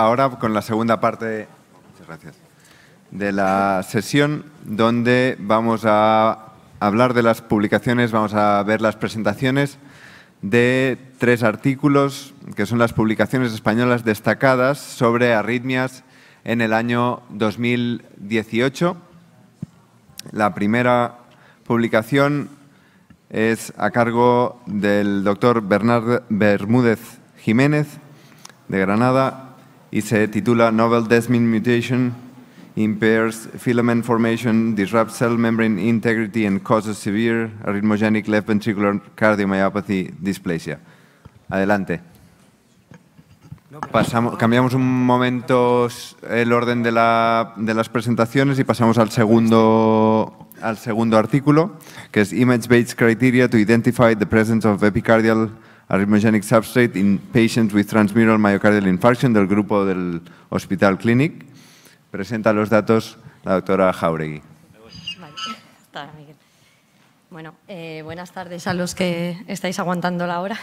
ahora con la segunda parte de la sesión donde vamos a hablar de las publicaciones, vamos a ver las presentaciones de tres artículos que son las publicaciones españolas destacadas sobre arritmias en el año 2018. La primera publicación es a cargo del doctor Bernard Bermúdez Jiménez de Granada y se titula Novel Desmin Mutation Impairs Filament Formation, Disrupts Cell Membrane Integrity and Causes Severe Arrhythmogenic Left Ventricular Cardiomyopathy Dysplasia. Adelante. cambiamos un momento el orden de, la, las presentaciones y pasamos al segundo, al segundo artículo, que es Image-Based Criteria to Identify the Presence of Epicardial arrhythmogenic substrate in patients with transmural myocardial infarction del grupo del Hospital Clinic. Presenta los datos la doctora Jauregui. Bueno, eh, buenas tardes a los que estáis aguantando la hora.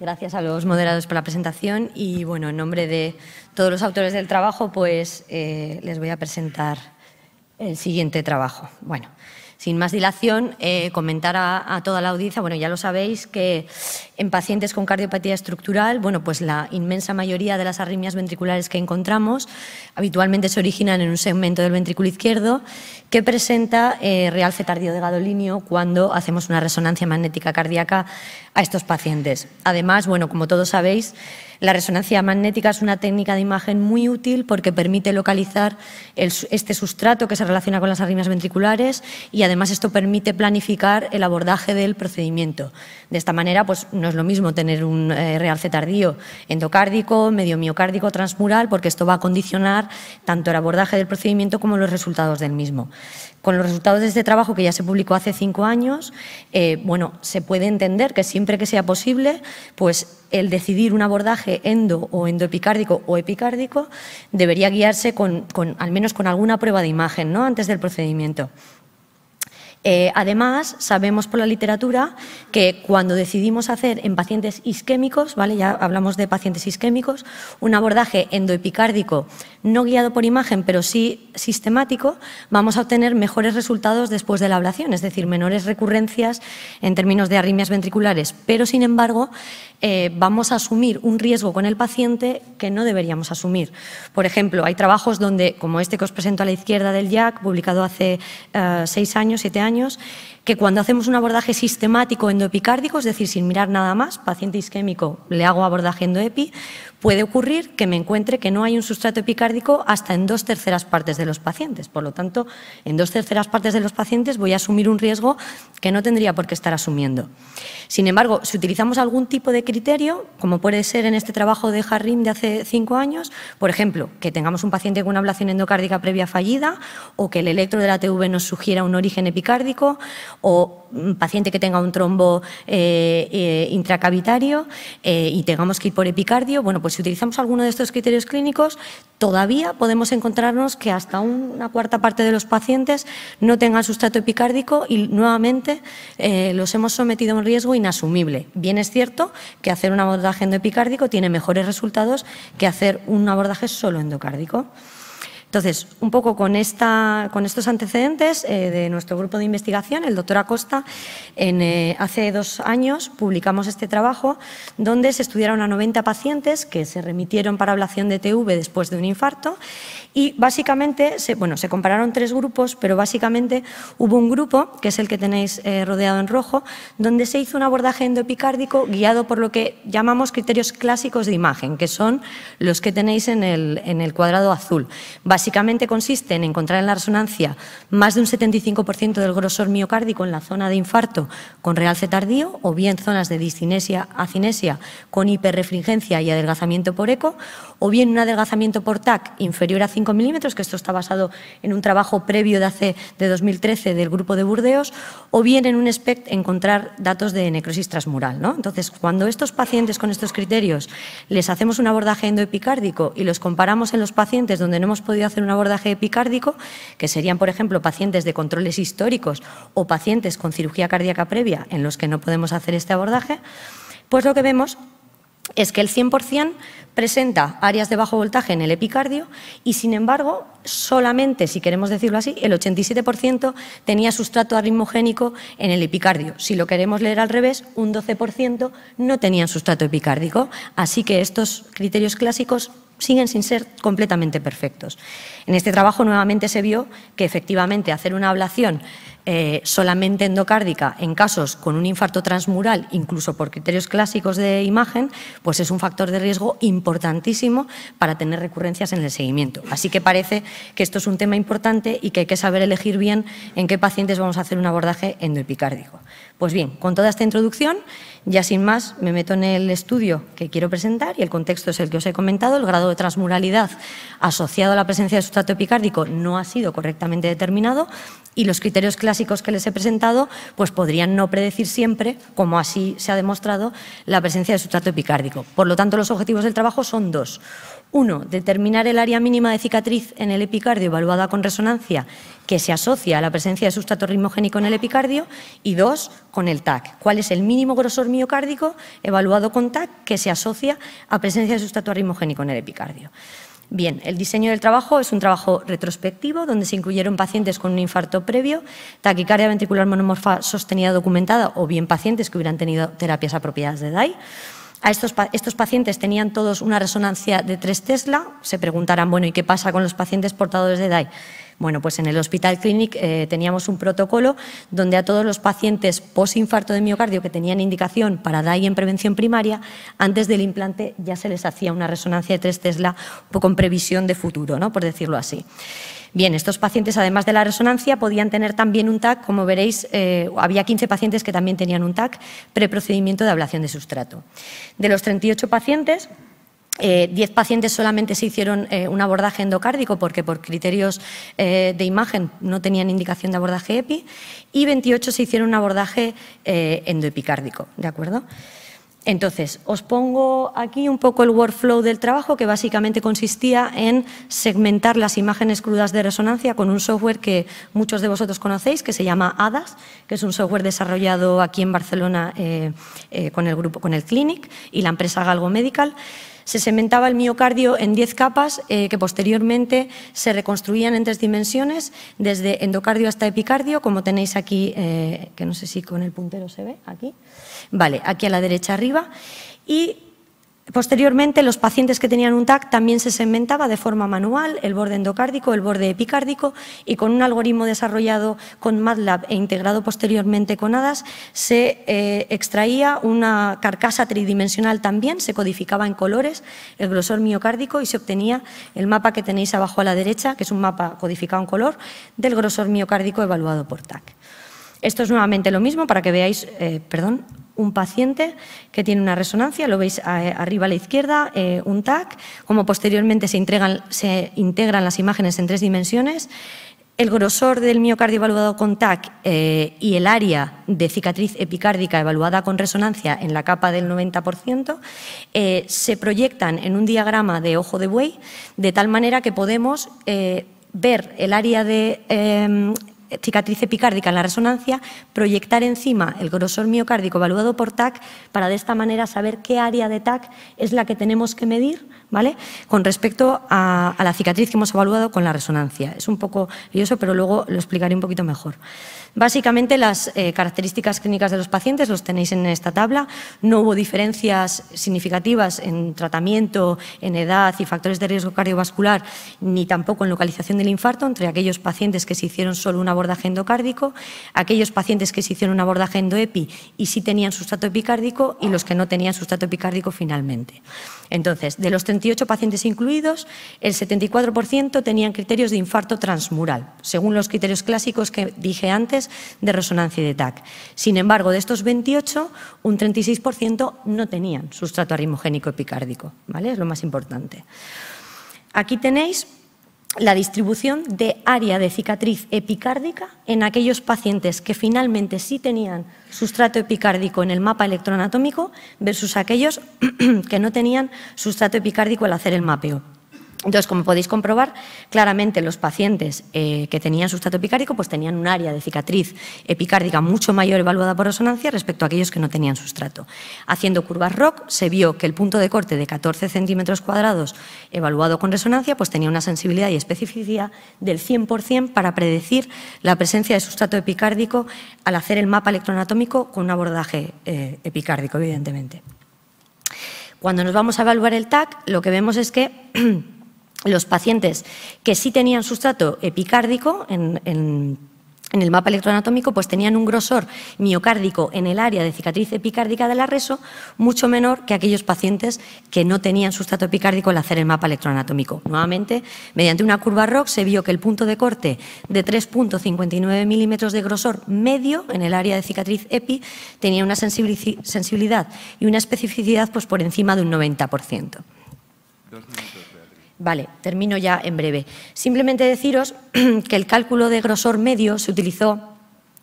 Gracias a los moderados por la presentación y, bueno, en nombre de todos los autores del trabajo, pues eh, les voy a presentar el siguiente trabajo. Bueno, sin más dilación, eh, comentar a, toda la audiencia, bueno, ya lo sabéis, que en pacientes con cardiopatía estructural, bueno, pues la inmensa mayoría de las arritmias ventriculares que encontramos habitualmente se originan en un segmento del ventrículo izquierdo que presenta eh, real realce tardío de gadolinio cuando hacemos una resonancia magnética cardíaca a estos pacientes. Además, bueno, como todos sabéis, la resonancia magnética es una técnica de imagen muy útil porque permite localizar este sustrato que se relaciona con las arritmias ventriculares y además esto permite planificar el abordaje del procedimiento. De esta manera, pues no es lo mismo tener un eh, realce tardío endocárdico, medio miocárdico, transmural, porque esto va a condicionar tanto el abordaje del procedimiento como los resultados del mismo. Con los resultados de este trabajo que ya se publicó hace cinco años, eh, bueno, se puede entender que siempre que sea posible, pues el decidir un abordaje endo o endoepicárdico o epicárdico debería guiarse con, al menos con alguna prueba de imagen ¿no? antes del procedimiento. Eh, además, sabemos por la literatura que cuando decidimos hacer en pacientes isquémicos, ¿vale? ya hablamos de pacientes isquémicos, un abordaje endoepicárdico no guiado por imagen, pero sí sistemático, vamos a obtener mejores resultados después de la ablación, es decir, menores recurrencias en términos de arritmias ventriculares. Pero, sin embargo, eh, vamos a asumir un riesgo con el paciente que no deberíamos asumir. Por ejemplo, hay trabajos donde, como este que os presento a la izquierda del JAC, publicado hace eh, seis años, siete años, que cuando hacemos un abordaje sistemático endoepicárdico, es decir, sin mirar nada más, paciente isquémico, le hago abordaje endoepi, Puede ocurrir que me encuentre que no hay un sustrato epicárdico hasta en dos terceras partes de los pacientes. Por lo tanto, en dos terceras partes de los pacientes voy a asumir un riesgo que no tendría por qué estar asumiendo. Sin embargo, si utilizamos algún tipo de criterio, como puede ser en este trabajo de Harrim de hace cinco años, por ejemplo, que tengamos un paciente con una ablación endocárdica previa fallida o que el electro de la TV nos sugiera un origen epicárdico o un paciente que tenga un trombo eh, eh, intracavitario eh, y tengamos que ir por epicardio, bueno, pues si utilizamos alguno de estos criterios clínicos, todavía podemos encontrarnos que hasta una cuarta parte de los pacientes no tengan sustrato epicárdico y nuevamente eh, los hemos sometido a un riesgo inasumible. Bien es cierto que hacer un abordaje endopicárdico tiene mejores resultados que hacer un abordaje solo endocárdico. Entonces, un poco con, estos antecedentes eh, de nuestro grupo de investigación, el doctor Acosta, eh, hace dos años publicamos este trabajo donde se estudiaron a 90 pacientes que se remitieron para ablación de TV después de un infarto y básicamente, se, bueno, se compararon tres grupos, pero básicamente hubo un grupo, que es el que tenéis eh, rodeado en rojo, donde se hizo un abordaje endopicárdico guiado por lo que llamamos criterios clásicos de imagen, que son los que tenéis en el, cuadrado azul. Básicamente consiste en encontrar en la resonancia más de un 75% del grosor miocárdico en la zona de infarto con realce tardío o bien zonas de discinesia, acinesia con hiperrefringencia y adelgazamiento por eco o bien un adelgazamiento por TAC inferior a 5 milímetros, que esto está basado en un trabajo previo de hace de 2013 del grupo de Burdeos, o bien en un SPECT encontrar datos de necrosis transmural. ¿no? Entonces, cuando estos pacientes con estos criterios les hacemos un abordaje endoepicárdico y los comparamos en los pacientes donde no hemos podido hacer un abordaje epicárdico, que serían, por ejemplo, pacientes de controles históricos o pacientes con cirugía cardíaca previa en los que no podemos hacer este abordaje, pues lo que vemos es que el 100% presenta áreas de bajo voltaje en el epicardio y, sin embargo, solamente, si queremos decirlo así, el 87% tenía sustrato arritmogénico en el epicardio. Si lo queremos leer al revés, un 12% no tenían sustrato epicárdico. Así que estos criterios clásicos siguen sin ser completamente perfectos. En este trabajo nuevamente se vio que efectivamente hacer una ablación eh, solamente endocárdica en casos con un infarto transmural, incluso por criterios clásicos de imagen, pues es un factor de riesgo importantísimo para tener recurrencias en el seguimiento. Así que parece que esto es un tema importante y que hay que saber elegir bien en qué pacientes vamos a hacer un abordaje endoepicárdico. Pues bien, con toda esta introducción, ya sin más, me meto en el estudio que quiero presentar y el contexto es el que os he comentado. El grado de transmuralidad asociado a la presencia de sustrato epicárdico no ha sido correctamente determinado y los criterios clásicos que les he presentado pues podrían no predecir siempre, como así se ha demostrado, la presencia de sustrato epicárdico. Por lo tanto, los objetivos del trabajo son dos. Uno, determinar el área mínima de cicatriz en el epicardio evaluada con resonancia que se asocia a la presencia de sustrato ritmogénico en el epicardio y dos, con el TAC. ¿Cuál es el mínimo grosor miocárdico evaluado con TAC que se asocia a presencia de sustrato ritmogénico en el epicardio? Bien, el diseño del trabajo es un trabajo retrospectivo donde se incluyeron pacientes con un infarto previo, taquicardia ventricular monomorfa sostenida documentada o bien pacientes que hubieran tenido terapias apropiadas de DAI. A estos, estos, pacientes tenían todos una resonancia de 3 Tesla. Se preguntarán, bueno, ¿y qué pasa con los pacientes portadores de DAI? Bueno, pues en el Hospital Clinic eh, teníamos un protocolo donde a todos los pacientes post-infarto de miocardio que tenían indicación para DAI en prevención primaria, antes del implante ya se les hacía una resonancia de 3 Tesla con previsión de futuro, ¿no? por decirlo así. Bien, estos pacientes, además de la resonancia, podían tener también un TAC. Como veréis, eh, había 15 pacientes que también tenían un TAC, preprocedimiento de ablación de sustrato. De los 38 pacientes, eh, diez pacientes solamente se hicieron eh, un abordaje endocárdico porque por criterios eh, de imagen no tenían indicación de abordaje EPI y 28 se hicieron un abordaje endoepicárdico, ¿de acuerdo? Entonces, os pongo aquí un poco el workflow del trabajo que básicamente consistía en segmentar las imágenes crudas de resonancia con un software que muchos de vosotros conocéis, que se llama ADAS, que es un software desarrollado aquí en Barcelona con, el grupo, con el Clinic y la empresa Galgo Medical se sementaba el miocardio en 10 capas eh, que posteriormente se reconstruían en tres dimensiones, desde endocardio hasta epicardio, como tenéis aquí, eh, que no sé si con el puntero se ve, aquí. Vale, aquí a la derecha arriba. Y Posteriormente, los pacientes que tenían un TAC también se segmentaba de forma manual el borde endocárdico, el borde epicárdico y con un algoritmo desarrollado con MATLAB e integrado posteriormente con ADAS se eh, extraía una carcasa tridimensional también, se codificaba en colores el grosor miocárdico y se obtenía el mapa que tenéis abajo a la derecha, que es un mapa codificado en color, del grosor miocárdico evaluado por TAC. Esto es nuevamente lo mismo para que veáis, eh, perdón, un paciente que tiene una resonancia, lo veis eh, arriba a la izquierda, eh, un TAC, como posteriormente se integran, las imágenes en tres dimensiones, el grosor del miocardio evaluado con TAC eh, y el área de cicatriz epicárdica evaluada con resonancia en la capa del 90% se proyectan en un diagrama de ojo de buey, de tal manera que podemos ver el área de cicatriz epicárdica en la resonancia, proyectar encima el grosor miocárdico evaluado por TAC para de esta manera saber qué área de TAC es la que tenemos que medir con respecto a, la cicatriz que hemos evaluado con la resonancia. Es un poco lioso, pero luego lo explicaré un poquito mejor. Básicamente, las eh, características clínicas de los pacientes los tenéis en esta tabla. No hubo diferencias significativas en tratamiento, en edad y factores de riesgo cardiovascular, ni tampoco en localización del infarto entre aquellos pacientes que se hicieron solo un abordaje endocárdico, aquellos pacientes que se hicieron un abordaje endoepi y sí tenían sustrato epicárdico y los que no tenían sustrato epicárdico finalmente. Entonces, de los 30 28 pacientes incluidos, el 74% tenían criterios de infarto transmural, según los criterios clásicos que dije antes de resonancia y de TAC. Sin embargo, de estos 28, un 36% no tenían sustrato arrimogénico epicárdico, ¿vale? Es lo más importante. Aquí tenéis la distribución de área de cicatriz epicárdica en aquellos pacientes que finalmente sí tenían sustrato epicárdico en el mapa electroanatómico versus aquellos que no tenían sustrato epicárdico al hacer el mapeo. Entonces, como podéis comprobar, claramente los pacientes eh, que tenían sustrato epicárdico pues tenían un área de cicatriz epicárdica mucho mayor evaluada por resonancia respecto a aquellos que no tenían sustrato. Haciendo curvas ROC se vio que el punto de corte de 14 centímetros cuadrados evaluado con resonancia pues tenía una sensibilidad y especificidad del 100% para predecir la presencia de sustrato epicárdico al hacer el mapa electroanatómico con un abordaje eh, epicárdico, evidentemente. Cuando nos vamos a evaluar el TAC, lo que vemos es que los pacientes que sí tenían sustrato epicárdico en, el mapa electroanatómico, pues tenían un grosor miocárdico en el área de cicatriz epicárdica del arreso mucho menor que aquellos pacientes que no tenían sustrato epicárdico al hacer el mapa electroanatómico. Nuevamente, mediante una curva ROC se vio que el punto de corte de 3.59 milímetros de grosor medio en el área de cicatriz epi tenía una sensibilidad y una especificidad pues, por encima de un 90%. Vale, termino ya en breve. Simplemente deciros que el cálculo de grosor medio se utilizó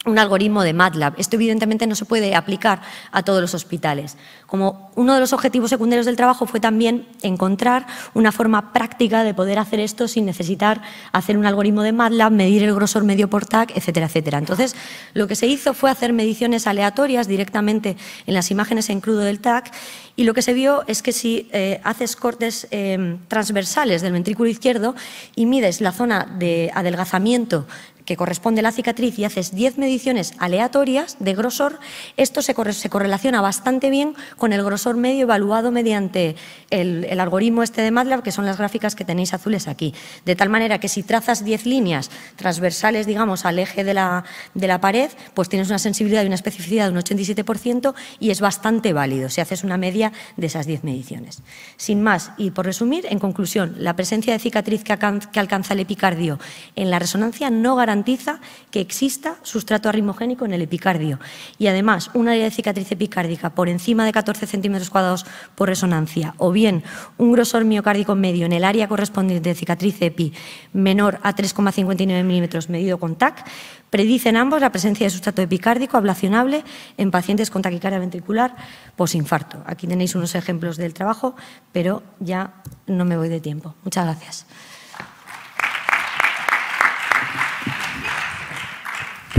un algoritmo de MATLAB. Esto evidentemente no se puede aplicar a todos los hospitales. Como uno de los objetivos secundarios del trabajo fue también encontrar una forma práctica de poder hacer esto sin necesitar hacer un algoritmo de MATLAB, medir el grosor medio por TAC, etcétera, etcétera. Entonces, lo que se hizo fue hacer mediciones aleatorias directamente en las imágenes en crudo del TAC y lo que se vio es que si eh, haces cortes eh, transversales del ventrículo izquierdo y mides la zona de adelgazamiento corresponde la cicatriz y haces 10 mediciones aleatorias de grosor, esto se, correlaciona bastante bien con el grosor medio evaluado mediante el, algoritmo este de MATLAB, que son las gráficas que tenéis azules aquí. De tal manera que si trazas 10 líneas transversales, digamos, al eje de la, de la pared, pues tienes una sensibilidad y una especificidad de un 87% y es bastante válido si haces una media de esas 10 mediciones. Sin más, y por resumir, en conclusión, la presencia de cicatriz que alcanza el epicardio en la resonancia no garantiza garantiza que exista sustrato arrimogénico en el epicardio. Y además, una área de cicatriz epicárdica por encima de 14 centímetros cuadrados por resonancia o bien un grosor miocárdico medio en el área correspondiente de cicatriz epi menor a 3,59 milímetros medido con TAC, predicen ambos la presencia de sustrato epicárdico ablacionable en pacientes con taquicardia ventricular posinfarto. Aquí tenéis unos ejemplos del trabajo, pero ya no me voy de tiempo. Muchas gracias.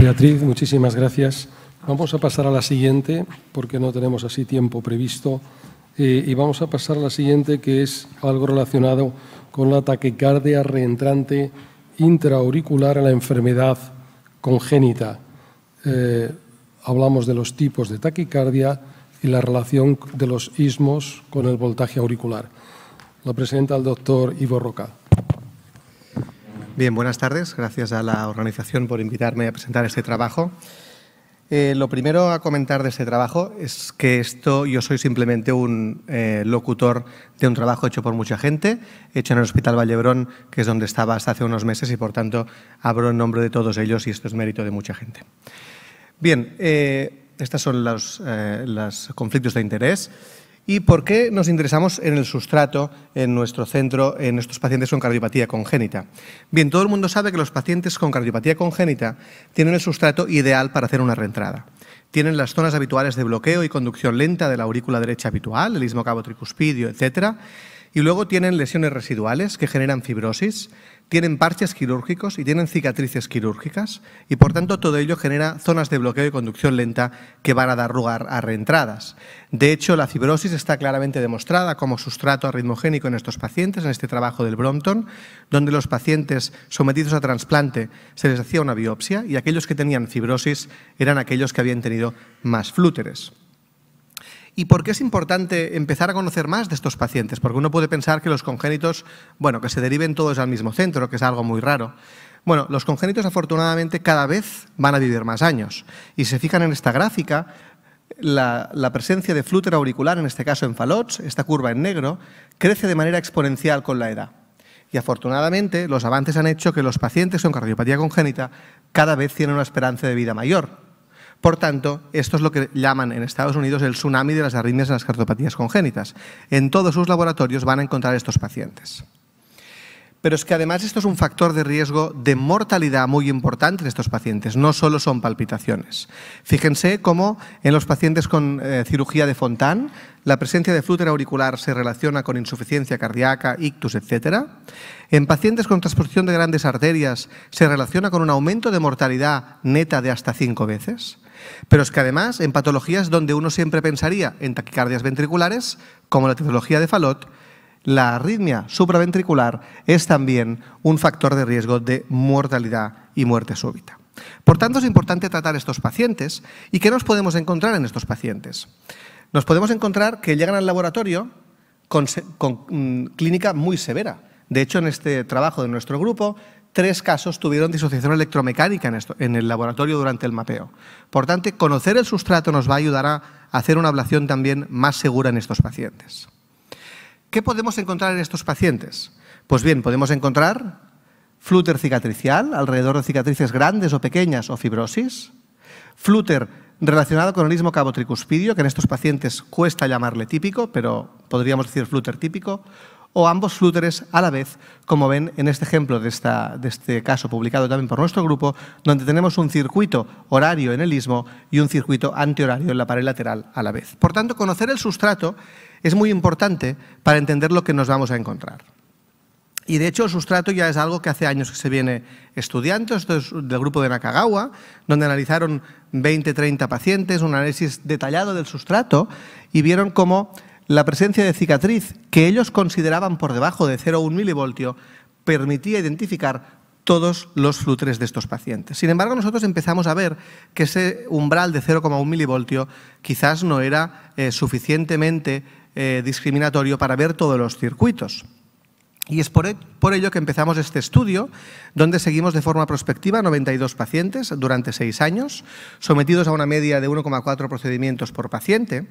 Beatriz, muchísimas gracias. Vamos a pasar a la siguiente, porque no tenemos así tiempo previsto. Eh, y vamos a pasar a la siguiente, que es algo relacionado con la taquicardia reentrante intraauricular a la enfermedad congénita. Eh, hablamos de los tipos de taquicardia y la relación de los ismos con el voltaje auricular. La presenta el doctor Ivo Roca. Bien, buenas tardes. Gracias a la organización por invitarme a presentar este trabajo. Eh, lo primero a comentar de este trabajo es que esto yo soy simplemente un eh, locutor de un trabajo hecho por mucha gente, hecho en el Hospital Vallebrón, que es donde estaba hasta hace unos meses y por tanto abro en nombre de todos ellos y esto es mérito de mucha gente. Bien, eh, estos son los, los conflictos de interés. ¿Y por qué nos interesamos en el sustrato en nuestro centro, en estos pacientes con cardiopatía congénita? Bien, todo el mundo sabe que los pacientes con cardiopatía congénita tienen el sustrato ideal para hacer una reentrada. Tienen las zonas habituales de bloqueo y conducción lenta de la aurícula derecha habitual, el ismo cabo tricuspidio, etc. Y luego tienen lesiones residuales que generan fibrosis, tienen parches quirúrgicos y tienen cicatrices quirúrgicas y por tanto todo ello genera zonas de bloqueo y conducción lenta que van a dar lugar a reentradas. De hecho, la fibrosis está claramente demostrada como sustrato arritmogénico en estos pacientes, en este trabajo del Brompton, donde los pacientes sometidos a trasplante se les hacía una biopsia y aquellos que tenían fibrosis eran aquellos que habían tenido más flúteres. ¿Y por qué es importante empezar a conocer más de estos pacientes? Porque uno puede pensar que los congénitos, bueno, que se deriven todos al mismo centro, que es algo muy raro. Bueno, los congénitos afortunadamente cada vez van a vivir más años. Y si se fijan en esta gráfica, la, presencia de flúter auricular, en este caso en falots, esta curva en negro, crece de manera exponencial con la edad. Y afortunadamente los avances han hecho que los pacientes con cardiopatía congénita cada vez tienen una esperanza de vida mayor, por tanto, esto es lo que llaman en Estados Unidos el tsunami de las arritmias en las cardiopatías congénitas. En todos sus laboratorios van a encontrar estos pacientes. Pero es que además esto es un factor de riesgo de mortalidad muy importante en estos pacientes, no solo son palpitaciones. Fíjense cómo en los pacientes con eh, cirugía de Fontán la presencia de flúter auricular se relaciona con insuficiencia cardíaca, ictus, etc. En pacientes con transposición de grandes arterias se relaciona con un aumento de mortalidad neta de hasta cinco veces. Pero es que además en patologías donde uno siempre pensaría en taquicardias ventriculares, como la titología de Fallot, la arritmia supraventricular es también un factor de riesgo de mortalidad y muerte súbita. Por tanto, es importante tratar estos pacientes. ¿Y qué nos podemos encontrar en estos pacientes? Nos podemos encontrar que llegan al laboratorio con, mm, clínica muy severa. De hecho, en este trabajo de nuestro grupo tres casos tuvieron disociación electromecánica en, el laboratorio durante el mapeo. Por tanto, conocer el sustrato nos va a ayudar a hacer una ablación también más segura en estos pacientes. ¿Qué podemos encontrar en estos pacientes? Pues bien, podemos encontrar flúter cicatricial, alrededor de cicatrices grandes o pequeñas, o fibrosis. Flúter relacionado con el mismo cabotricuspidio, que en estos pacientes cuesta llamarle típico, pero podríamos decir flúter típico o ambos flúteres a la vez, como ven en este ejemplo de, esta, de, este caso publicado también por nuestro grupo, donde tenemos un circuito horario en el istmo y un circuito antihorario en la pared lateral a la vez. Por tanto, conocer el sustrato es muy importante para entender lo que nos vamos a encontrar. Y de hecho el sustrato ya es algo que hace años que se viene estudiando, esto es del grupo de Nakagawa, donde analizaron 20-30 pacientes, un análisis detallado del sustrato y vieron cómo la presencia de cicatriz, que ellos consideraban por debajo de 0,1 milivoltio, permitía identificar todos los flutres de estos pacientes. Sin embargo, nosotros empezamos a ver que ese umbral de 0,1 milivoltio quizás no era eh, suficientemente eh, discriminatorio para ver todos los circuitos. Y es e-, por, ello que empezamos este estudio, donde seguimos de forma prospectiva 92 pacientes durante seis años, sometidos a una media de 1,4 procedimientos por paciente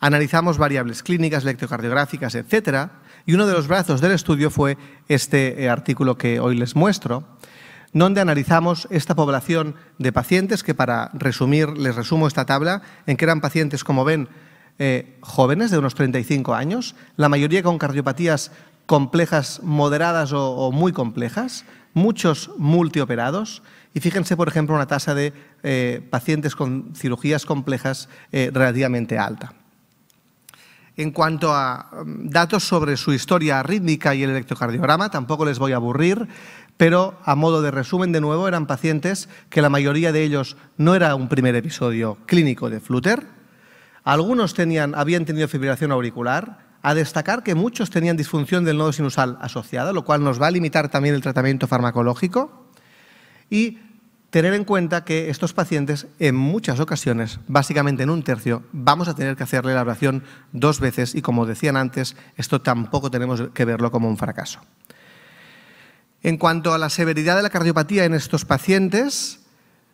analizamos variables clínicas, electrocardiográficas, etcétera, Y uno de los brazos del estudio fue este eh, artículo que hoy les muestro, donde analizamos esta población de pacientes, que para resumir, les resumo esta tabla, en que eran pacientes, como ven, eh, jóvenes de unos 35 años, la mayoría con cardiopatías complejas, moderadas o, muy complejas, muchos multioperados, y fíjense, por ejemplo, una tasa de eh, pacientes con cirugías complejas relativamente alta en cuanto a mm, datos sobre su historia rítmica y el electrocardiograma, tampoco les voy a aburrir, pero a modo de resumen de nuevo eran pacientes que la mayoría de ellos no era un primer episodio clínico de Flutter. algunos tenían, habían tenido fibrilación auricular, a destacar que muchos tenían disfunción del nodo sinusal asociada, lo cual nos va a limitar también el tratamiento farmacológico, y tener en cuenta que estos pacientes, en muchas ocasiones, básicamente en un tercio, vamos a tener que hacerle la elaboración dos veces y, como decían antes, esto tampoco tenemos que verlo como un fracaso. En cuanto a la severidad de la cardiopatía en estos pacientes,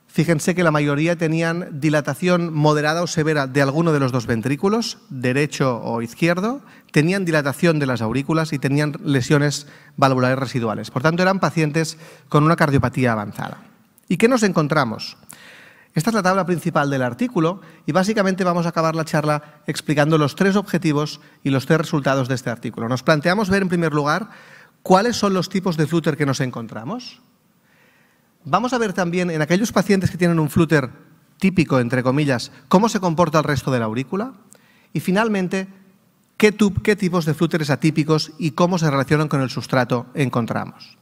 fíjense que la mayoría tenían dilatación moderada o severa de alguno de los dos ventrículos, derecho o izquierdo, tenían dilatación de las aurículas y tenían lesiones valvulares residuales. Por tanto, eran pacientes con una cardiopatía avanzada. ¿Y qué nos encontramos? Esta es la tabla principal del artículo y básicamente vamos a acabar la charla explicando los tres objetivos y los tres resultados de este artículo. Nos planteamos ver en primer lugar cuáles son los tipos de flúter que nos encontramos. Vamos a ver también en aquellos pacientes que tienen un flúter típico, entre comillas, cómo se comporta el resto de la aurícula. Y finalmente, qué, qué tipos de flúteres atípicos y cómo se relacionan con el sustrato encontramos.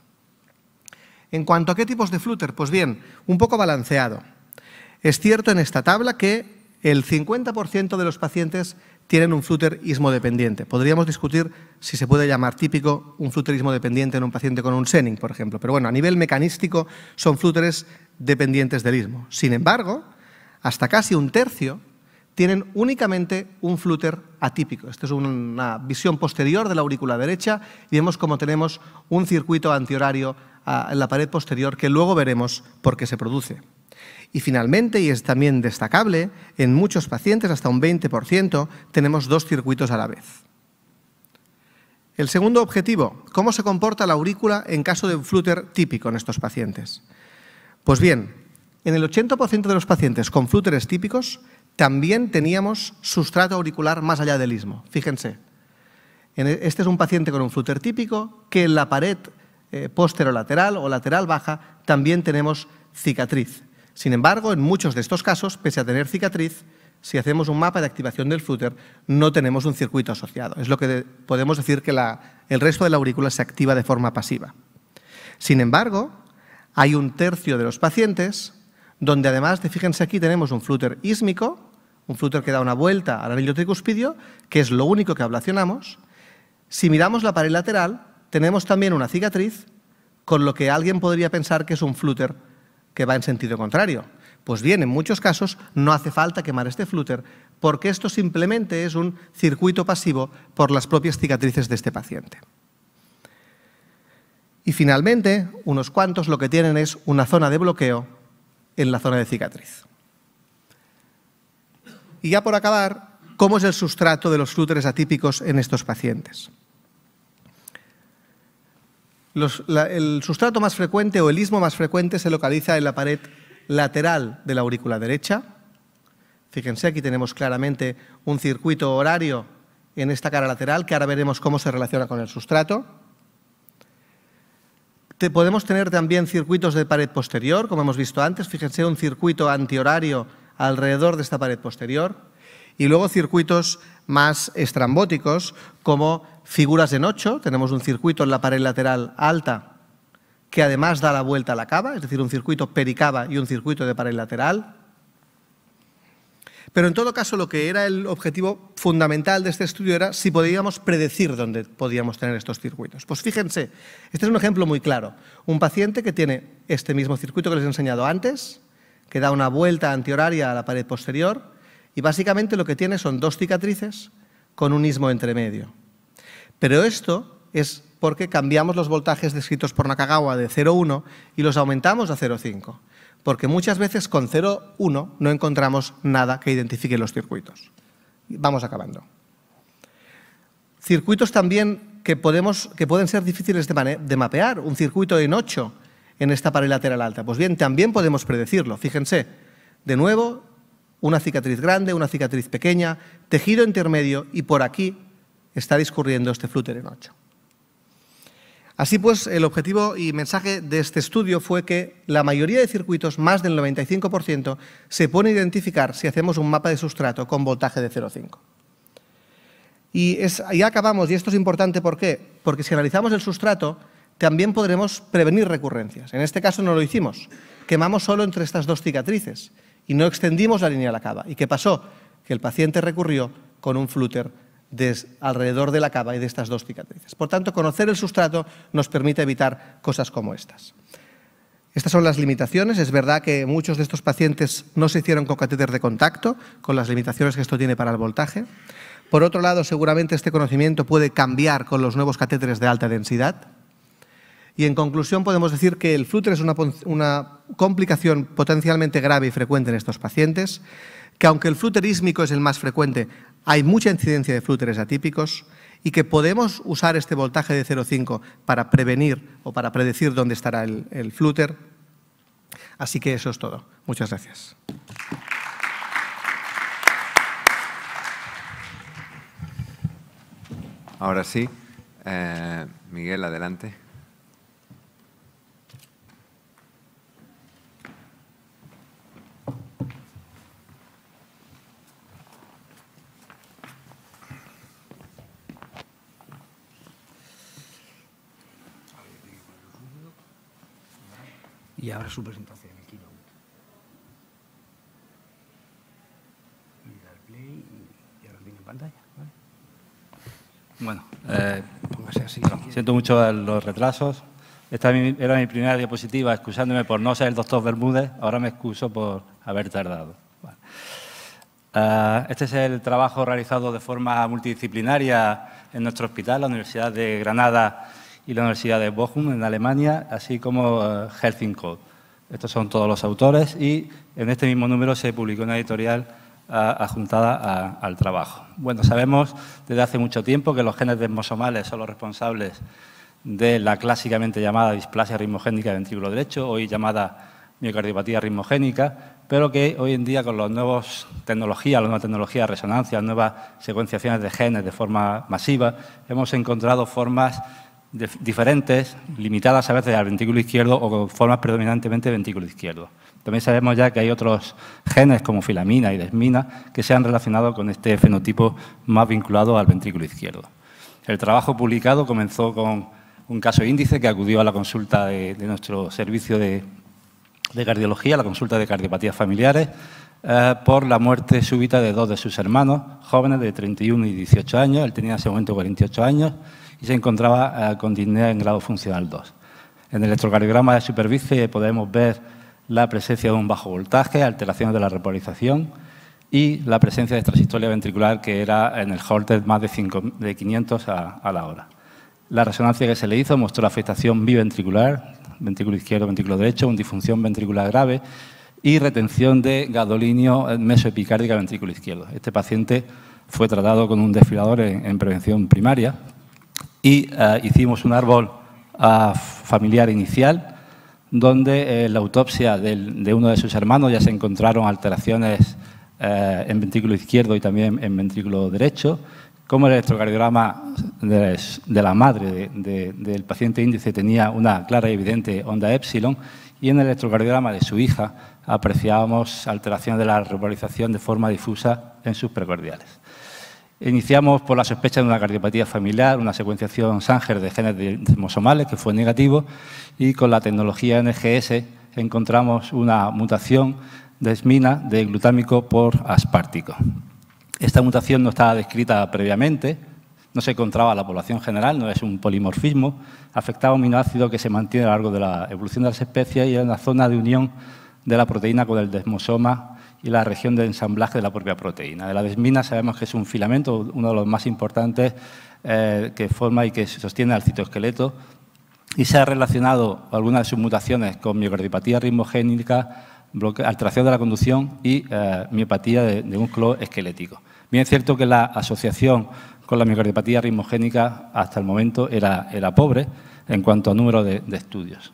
En cuanto a qué tipos de flúter? pues bien, un poco balanceado. Es cierto en esta tabla que el 50% de los pacientes tienen un flúter dependiente. Podríamos discutir si se puede llamar típico un fluterismo dependiente en un paciente con un Senning, por ejemplo. Pero bueno, a nivel mecanístico son flúteres dependientes del ismo. Sin embargo, hasta casi un tercio tienen únicamente un flúter atípico. Esta es una visión posterior de la aurícula derecha y vemos cómo tenemos un circuito antihorario a la pared posterior que luego veremos por qué se produce. Y finalmente, y es también destacable, en muchos pacientes, hasta un 20%, tenemos dos circuitos a la vez. El segundo objetivo, ¿cómo se comporta la aurícula en caso de un flúter típico en estos pacientes? Pues bien, en el 80% de los pacientes con flúteres típicos también teníamos sustrato auricular más allá del istmo. Fíjense, e, este es un paciente con un flúter típico que en la pared eh, posterolateral o lateral baja, también tenemos cicatriz. Sin embargo, en muchos de estos casos, pese a tener cicatriz, si hacemos un mapa de activación del flúter, no tenemos un circuito asociado. Es lo que podemos decir que el resto de la aurícula se activa de forma pasiva. Sin embargo, hay un tercio de los pacientes donde además, fíjense aquí, tenemos un flúter ismico, un flúter que da una vuelta al anillo tricuspidio, que es lo único que ablacionamos. Si miramos la pared lateral, tenemos también una cicatriz con lo que alguien podría pensar que es un flúter que va en sentido contrario. Pues bien, en muchos casos no hace falta quemar este flúter porque esto simplemente es un circuito pasivo por las propias cicatrices de este paciente. Y finalmente, unos cuantos lo que tienen es una zona de bloqueo en la zona de cicatriz. Y ya por acabar, ¿cómo es el sustrato de los flúteres atípicos en estos pacientes? el sustrato más frecuente o el ismo más frecuente se localiza en la pared lateral de la aurícula derecha. Fíjense, aquí tenemos claramente un circuito horario en esta cara lateral, que ahora veremos cómo se relaciona con el sustrato. Te, podemos tener también circuitos de pared posterior, como hemos visto antes. Fíjense, un circuito antihorario alrededor de esta pared posterior. Y luego circuitos más estrambóticos, como figuras en ocho, tenemos un circuito en la pared lateral alta que además da la vuelta a la cava, es decir, un circuito pericava y un circuito de pared lateral. Pero en todo caso lo que era el objetivo fundamental de este estudio era si podíamos predecir dónde podíamos tener estos circuitos. Pues fíjense, este es un ejemplo muy claro. Un paciente que tiene este mismo circuito que les he enseñado antes, que da una vuelta antihoraria a la pared posterior y básicamente lo que tiene son dos cicatrices con un ismo entre medio. Pero esto es porque cambiamos los voltajes descritos por Nakagawa de 0,1 y los aumentamos a 0,5, porque muchas veces con 0,1 no encontramos nada que identifique los circuitos. Vamos acabando. Circuitos también que, podemos, que pueden ser difíciles de, de mapear. Un circuito en 8 en esta pared lateral alta. Pues bien, también podemos predecirlo. Fíjense, de nuevo, una cicatriz grande, una cicatriz pequeña, tejido intermedio y por aquí está discurriendo este flúter en 8. Así pues, el objetivo y mensaje de este estudio fue que la mayoría de circuitos, más del 95%, se pueden identificar si hacemos un mapa de sustrato con voltaje de 0,5. Y ya acabamos, y esto es importante, ¿por qué? Porque si analizamos el sustrato, también podremos prevenir recurrencias. En este caso no lo hicimos. Quemamos solo entre estas dos cicatrices y no extendimos la línea de la cava. ¿Y qué pasó? Que el paciente recurrió con un flúter alrededor de la cava y de estas dos cicatrices. Por tanto, conocer el sustrato nos permite evitar cosas como estas. Estas son las limitaciones. Es verdad que muchos de estos pacientes no se hicieron con catéter de contacto, con las limitaciones que esto tiene para el voltaje. Por otro lado, seguramente este conocimiento puede cambiar con los nuevos catéteres de alta densidad. Y en conclusión podemos decir que el flúter es una, complicación potencialmente grave y frecuente en estos pacientes, que aunque el flúter ismico es el más frecuente, hay mucha incidencia de flúteres atípicos y que podemos usar este voltaje de 0,5 para prevenir o para predecir dónde estará el, flúter. Así que eso es todo. Muchas gracias. Ahora sí, eh, Miguel, adelante. y ahora su presentación Bueno, así. siento mucho los retrasos. Esta era mi primera diapositiva, excusándome por no ser el doctor Bermúdez. Ahora me excuso por haber tardado. Ah, este es el trabajo realizado de forma multidisciplinaria en nuestro hospital, la Universidad de Granada y la Universidad de Bochum en Alemania, así como eh, Health Code. Estos son todos los autores y en este mismo número se publicó una editorial ah, adjuntada al trabajo. Bueno, sabemos desde hace mucho tiempo que los genes desmosomales son los responsables de la clásicamente llamada displasia ritmogénica del ventrículo derecho, hoy llamada miocardiopatía ritmogénica, pero que hoy en día con las nuevas tecnologías, las nuevas tecnologías de resonancia, nuevas secuenciaciones de genes de forma masiva, hemos encontrado formas diferentes, limitadas a veces al ventrículo izquierdo o con formas predominantemente ventrículo izquierdo. También sabemos ya que hay otros genes como filamina y desmina que se han relacionado con este fenotipo más vinculado al ventrículo izquierdo. El trabajo publicado comenzó con un caso índice que acudió a la consulta de, nuestro servicio de, de, cardiología, la consulta de cardiopatías familiares, eh, por la muerte súbita de dos de sus hermanos, jóvenes de 31 y 18 años. Él tenía en ese momento 48 años y se encontraba eh, con disnea en grado funcional 2. En el electrocardiograma de superficie podemos ver la presencia de un bajo voltaje, alteraciones de la repolarización y la presencia de transistoria ventricular que era en el Holter más de, 500 a, la hora. La resonancia que se le hizo mostró afectación biventricular, ventrículo izquierdo, ventrículo derecho, una disfunción ventricular grave y retención de gadolinio mesoepicárdica ventrículo izquierdo. Este paciente fue tratado con un desfilador en prevención primaria y eh, hicimos un árbol ah, familiar inicial donde en eh, la autopsia de uno de sus hermanos ya se encontraron alteraciones eh, en ventrículo izquierdo y también en ventrículo derecho, como el electrocardiograma de, la madre del paciente índice tenía una clara y evidente onda epsilon y en el electrocardiograma de su hija apreciábamos alteraciones de la repolarización de forma difusa en sus precordiales. Iniciamos por la sospecha de una cardiopatía familiar, una secuenciación Sanger de genes desmosomales que fue negativo y con la tecnología NGS encontramos una mutación de de glutámico por aspartico. Esta mutación no estaba descrita previamente, no se encontraba en la población general, no es un polimorfismo, afectaba a un aminoácido que se mantiene a lo largo de la evolución de las especies y en la zona de unión de la proteína con el desmosoma y la región de ensamblaje de la propia proteína. De la desmina sabemos que es un filamento, uno de los más importantes eh, que forma y que sostiene al citoesqueleto y se ha relacionado algunas de sus mutaciones con miocardiopatía ritmogénica, alteración de la conducción y eh, miopatía de, músculo esquelético. Bien es cierto que la asociación con la miocardiopatía ritmogénica hasta el momento era, pobre en cuanto a número de estudios.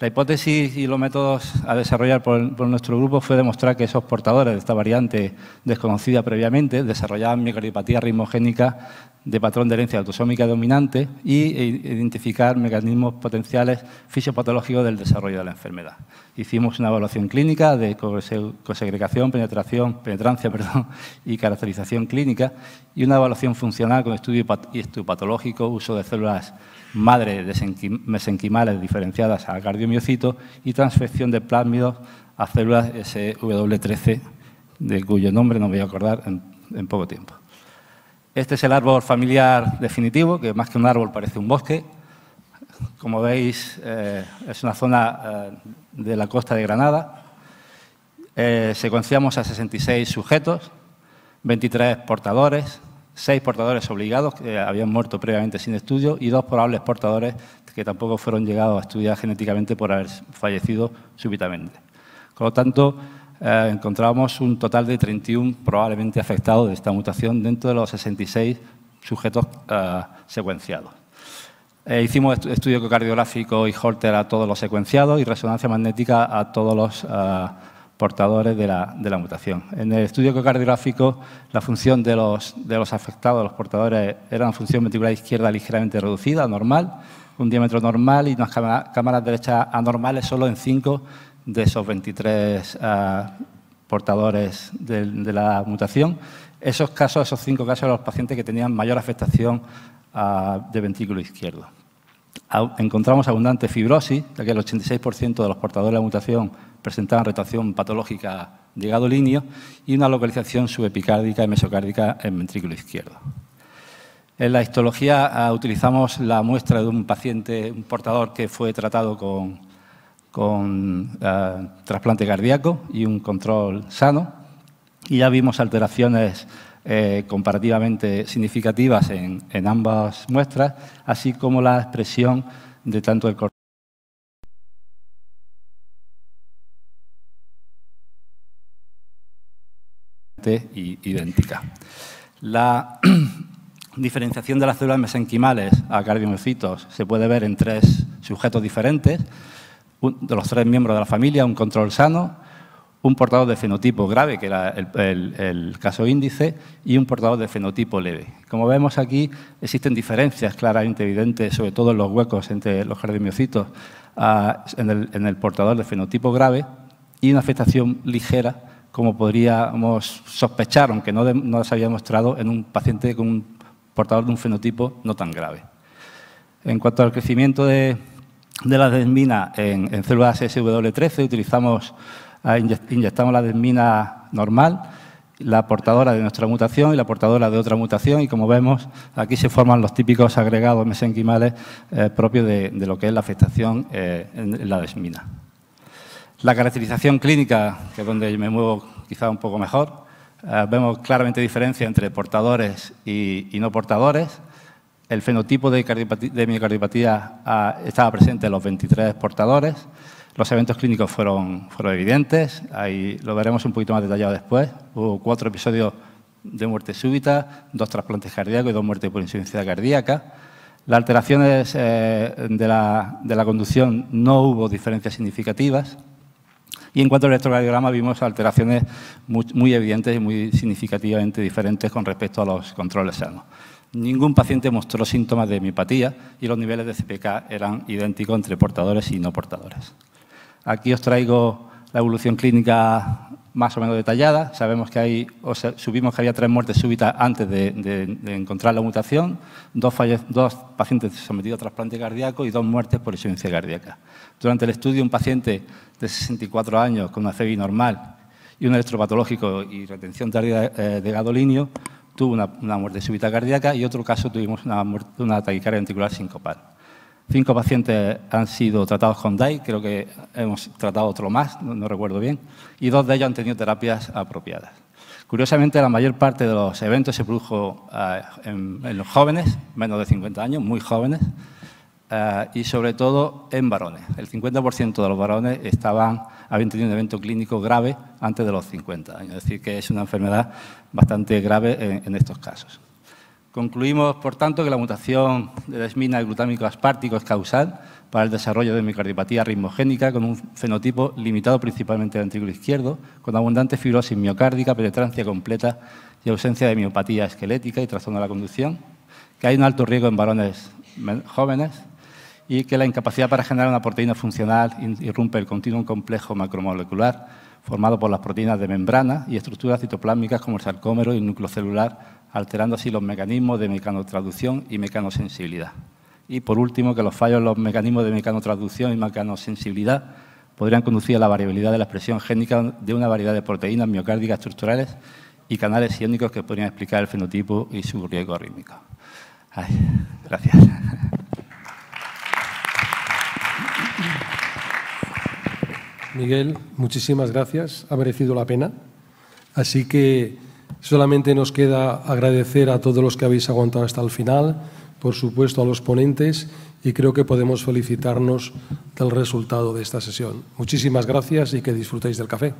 La hipótesis y los métodos a desarrollar por, nuestro grupo fue demostrar que esos portadores de esta variante desconocida previamente desarrollaban microlipatía ritmogénica de patrón de herencia autosómica dominante y e identificar mecanismos potenciales fisiopatológicos del desarrollo de la enfermedad hicimos una evaluación clínica de cosegregación, penetración, penetrancia perdón, y caracterización clínica y una evaluación funcional con estudio histopatológico, uso de células madre mesenquimales diferenciadas a cardiomiocito y transfección de plásmidos a células SW13, de cuyo nombre no me voy a acordar en poco tiempo. Este es el árbol familiar definitivo, que más que un árbol parece un bosque, como veis, eh, es una zona eh, de la costa de Granada. Eh, secuenciamos a 66 sujetos, 23 portadores, 6 portadores obligados que habían muerto previamente sin estudio y dos probables portadores que tampoco fueron llegados a estudiar genéticamente por haber fallecido súbitamente. Por lo tanto, encontramos un total de 31 probablemente afectados de esta mutación dentro de los 66 sujetos secuenciados. Eh, hicimos estudio estudio y Holter a todos los secuenciados y resonancia magnética a todos los ah, portadores de la, mutación. En el estudio ecocardiográfico, la función de los, de los afectados, los portadores, era una función ventricular izquierda ligeramente reducida, normal, un diámetro normal y unas cámaras, derechas anormales solo en cinco de esos 23 ah, portadores de, la mutación esos casos, esos cinco casos, eran los pacientes que tenían mayor afectación de ventrículo izquierdo. Encontramos abundante fibrosis, ya que el 86% de los portadores de la mutación presentaban rotación patológica de gadolinio y una localización subepicárdica y mesocárdica en ventrículo izquierdo. En la histología ah, utilizamos la muestra de un paciente, un portador que fue tratado con, ah, trasplante cardíaco y un control sano. Y ya vimos alteraciones eh, comparativamente significativas en, ambas muestras, así como la expresión de tanto el corte. idéntica. La diferenciación de las células mesenquimales a cardiomiocitos se puede ver en tres sujetos diferentes, de los tres miembros de la familia, un control sano, un portador de fenotipo grave, que era el, caso índice, y un portador de fenotipo leve. Como vemos aquí, existen diferencias claramente evidentes, sobre todo en los huecos entre los cardimiocitos, en, el, portador de fenotipo grave y una afectación ligera, como podríamos sospechar, aunque no, se había mostrado en un paciente con un portador de un fenotipo no tan grave. En cuanto al crecimiento de, la desmina en, en células SW13, utilizamos Ah, inyectamos la desmina normal, la portadora de nuestra mutación y la portadora de otra mutación y como vemos aquí se forman los típicos agregados mesenquimales eh, propios de, lo que es la afectación eh, en la desmina. La caracterización clínica, que es donde me muevo quizá un poco mejor, eh, vemos claramente diferencia entre portadores y, no portadores. El fenotipo de, de miocardiopatía ah, estaba presente en los 23 portadores. Los eventos clínicos fueron, evidentes, ahí lo veremos un poquito más detallado después. Hubo cuatro episodios de muerte súbita, dos trasplantes cardíacos y dos muertes por insuficiencia cardíaca. Las alteraciones eh, de, la, conducción no hubo diferencias significativas. Y en cuanto al electrocardiograma vimos alteraciones muy, evidentes y muy significativamente diferentes con respecto a los controles sanos. Ningún paciente mostró síntomas de hemipatía y los niveles de CPK eran idénticos entre portadores y no portadores. Aquí os traigo la evolución clínica más o menos detallada. Sabemos que hay, o sea, subimos que había tres muertes súbitas antes de, encontrar la mutación, dos, pacientes sometidos a trasplante cardíaco y dos muertes por insuficiencia cardíaca. Durante el estudio, un paciente de 64 años con una CEBI normal y un electropatológico y retención tardía eh, de gadolinio tuvo una, muerte súbita cardíaca y otro caso tuvimos una, taquicardia ventricular sincopal. Cinco pacientes han sido tratados con DAI, creo que hemos tratado otro más, no, recuerdo bien, y dos de ellos han tenido terapias apropiadas. Curiosamente, la mayor parte de los eventos se produjo eh, en, los jóvenes, menos de 50 años, muy jóvenes, eh, y sobre todo en varones. El 50% de los varones estaban, habían tenido un evento clínico grave antes de los 50 años, es decir, que es una enfermedad bastante grave en estos casos. Concluimos, por tanto, que la mutación de desmina y glutámico aspartico es causal para el desarrollo de miocardiopatía ritmogénica con un fenotipo limitado principalmente al ventrículo izquierdo, con abundante fibrosis miocárdica, penetrancia completa y ausencia de miopatía esquelética y trastorno de la conducción, que hay un alto riesgo en varones jóvenes y que la incapacidad para generar una proteína funcional irrumpe el continuo complejo macromolecular formado por las proteínas de membrana y estructuras citoplásmicas como el sarcómero y el núcleo celular, alterando así los mecanismos de mecanotraducción y mecanosensibilidad. Y por último, que los fallos en los mecanismos de mecanotraducción y mecanosensibilidad podrían conducir a la variabilidad de la expresión génica de una variedad de proteínas miocárdicas estructurales y canales iónicos que podrían explicar el fenotipo y su riesgo rítmico. gracias. Miguel, muchísimas gracias. Ha merecido la pena. Así que solamente nos queda agradecer a todos los que habéis aguantado hasta el final, por supuesto a los ponentes y creo que podemos felicitarnos del resultado de esta sesión. Muchísimas gracias y que disfrutéis del café.